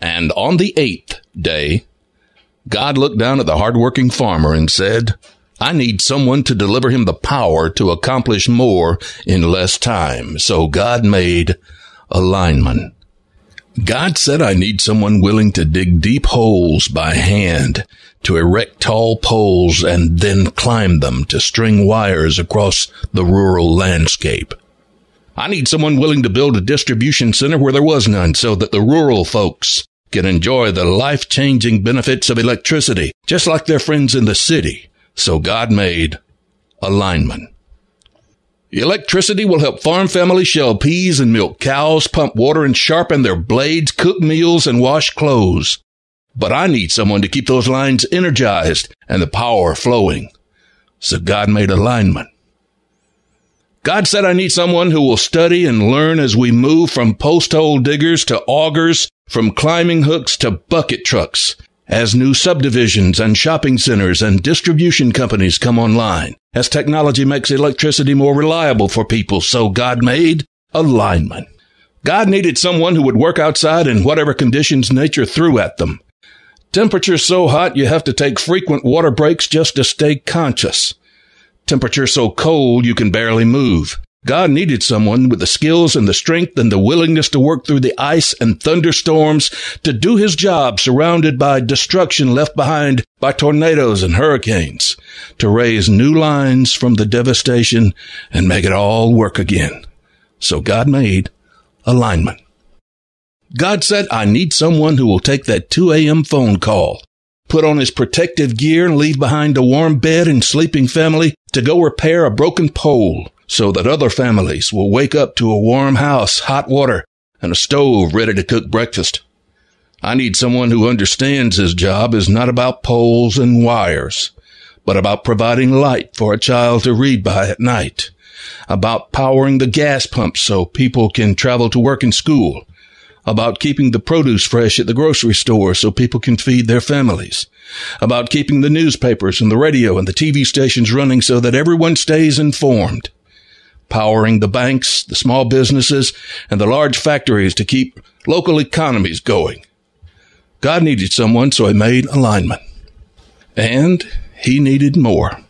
And on the eighth day, God looked down at the hardworking farmer and said, I need someone to deliver him the power to accomplish more in less time. So God made a lineman. God said I need someone willing to dig deep holes by hand, to erect tall poles and then climb them, to string wires across the rural landscape. I need someone willing to build a distribution center where there was none so that the rural folks can enjoy the life changing benefits of electricity, just like their friends in the city. So God made a lineman. Electricity will help farm families shell peas and milk cows, pump water and sharpen their blades, cook meals, and wash clothes. But I need someone to keep those lines energized and the power flowing. So God made a lineman. God said, I need someone who will study and learn as we move from posthole diggers to augers, from climbing hooks to bucket trucks. As new subdivisions and shopping centers and distribution companies come online, as technology makes electricity more reliable for people, so God made a lineman. God needed someone who would work outside in whatever conditions nature threw at them. Temperatures so hot you have to take frequent water breaks just to stay conscious temperature so cold you can barely move. God needed someone with the skills and the strength and the willingness to work through the ice and thunderstorms to do his job surrounded by destruction left behind by tornadoes and hurricanes to raise new lines from the devastation and make it all work again. So God made a lineman. God said, I need someone who will take that 2 a.m. phone call, put on his protective gear and leave behind a warm bed and sleeping family to go repair a broken pole so that other families will wake up to a warm house, hot water, and a stove ready to cook breakfast. I need someone who understands his job is not about poles and wires, but about providing light for a child to read by at night, about powering the gas pump so people can travel to work and school, about keeping the produce fresh at the grocery store so people can feed their families, about keeping the newspapers and the radio and the TV stations running so that everyone stays informed, powering the banks, the small businesses, and the large factories to keep local economies going. God needed someone, so he made a lineman. And he needed more.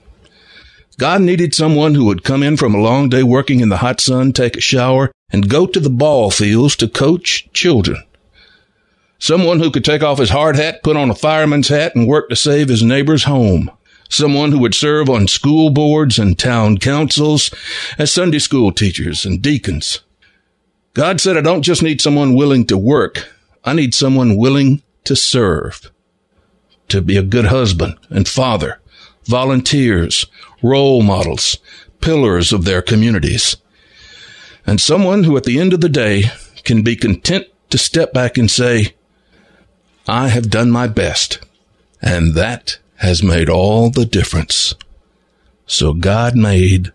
God needed someone who would come in from a long day working in the hot sun, take a shower, and go to the ball fields to coach children. Someone who could take off his hard hat, put on a fireman's hat, and work to save his neighbor's home. Someone who would serve on school boards and town councils as Sunday school teachers and deacons. God said, I don't just need someone willing to work. I need someone willing to serve, to be a good husband and father, volunteers, role models, pillars of their communities. And someone who at the end of the day can be content to step back and say, I have done my best. And that has made all the difference. So God made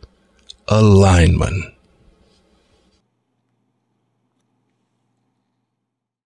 a lineman.